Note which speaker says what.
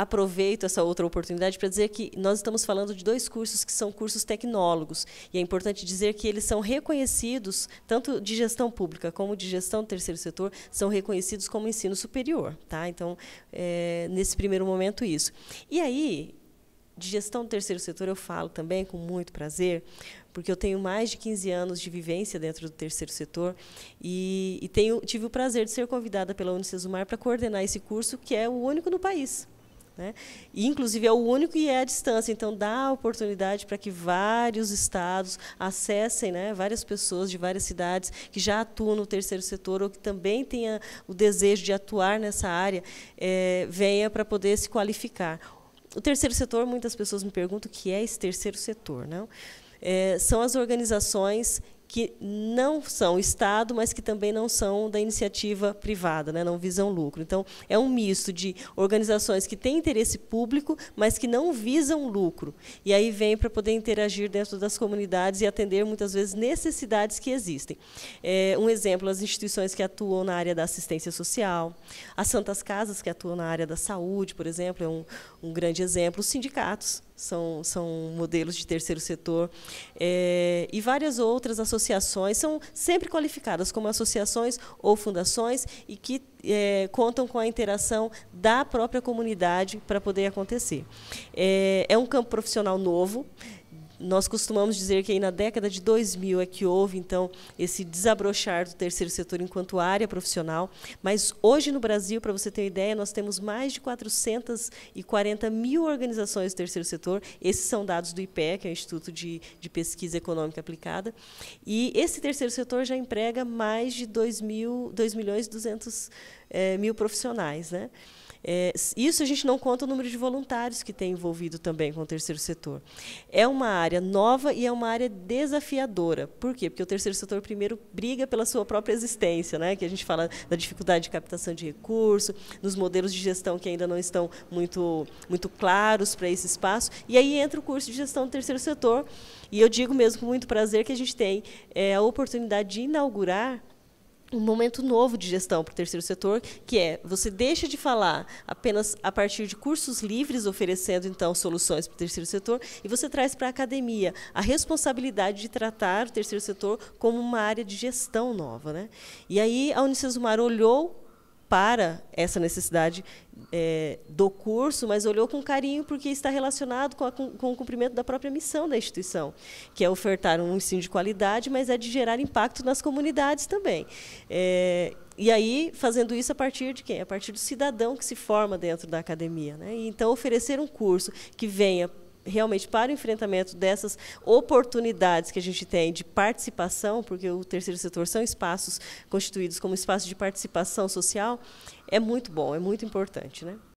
Speaker 1: aproveito essa outra oportunidade para dizer que nós estamos falando de dois cursos que são cursos tecnólogos. E é importante dizer que eles são reconhecidos, tanto de gestão pública como de gestão do terceiro setor, são reconhecidos como ensino superior. Tá? Então, é, nesse primeiro momento, isso. E aí, de gestão do terceiro setor eu falo também com muito prazer, porque eu tenho mais de 15 anos de vivência dentro do terceiro setor e, e tenho, tive o prazer de ser convidada pela Unicesumar para coordenar esse curso, que é o único no país. Né? E, inclusive, é o único e é à distância. Então, dá a oportunidade para que vários estados acessem né, várias pessoas de várias cidades que já atuam no terceiro setor ou que também tenha o desejo de atuar nessa área, é, venha para poder se qualificar. O terceiro setor, muitas pessoas me perguntam o que é esse terceiro setor. Não? É, são as organizações que não são Estado, mas que também não são da iniciativa privada, né, não visam lucro. Então, é um misto de organizações que têm interesse público, mas que não visam lucro. E aí vem para poder interagir dentro das comunidades e atender, muitas vezes, necessidades que existem. É, um exemplo, as instituições que atuam na área da assistência social, as Santas Casas que atuam na área da saúde, por exemplo, é um, um grande exemplo, os sindicatos são, são modelos de terceiro setor, é, e várias outras associações, são sempre qualificadas como associações ou fundações e que é, contam com a interação da própria comunidade para poder acontecer. É, é um campo profissional novo, nós costumamos dizer que aí na década de 2000 é que houve então esse desabrochar do terceiro setor enquanto área profissional, mas hoje no Brasil, para você ter uma ideia, nós temos mais de 440 mil organizações do terceiro setor. Esses são dados do IPE, que é o Instituto de, de Pesquisa Econômica Aplicada, e esse terceiro setor já emprega mais de 2 mil, 2 milhões e 200 é, eh, mil profissionais, né? É, isso a gente não conta o número de voluntários que tem envolvido também com o terceiro setor. É uma área nova e é uma área desafiadora. Por quê? Porque o terceiro setor, primeiro, briga pela sua própria existência, né? que a gente fala da dificuldade de captação de recursos, nos modelos de gestão que ainda não estão muito, muito claros para esse espaço. E aí entra o curso de gestão do terceiro setor. E eu digo mesmo com muito prazer que a gente tem é, a oportunidade de inaugurar um momento novo de gestão para o terceiro setor, que é você deixa de falar apenas a partir de cursos livres, oferecendo então soluções para o terceiro setor, e você traz para a academia a responsabilidade de tratar o terceiro setor como uma área de gestão nova. Né? E aí a Unicesumar olhou para essa necessidade é, do curso, mas olhou com carinho porque está relacionado com, a, com, o cumprimento da própria missão da instituição, que é ofertar um ensino de qualidade, mas é de gerar impacto nas comunidades também. É, e aí, fazendo isso a partir de quem? A partir do cidadão que se forma dentro da academia. Né? E, então, oferecer um curso que venha realmente para o enfrentamento dessas oportunidades que a gente tem de participação, porque o terceiro setor são espaços constituídos como espaços de participação social, é muito bom, é muito importante. Né?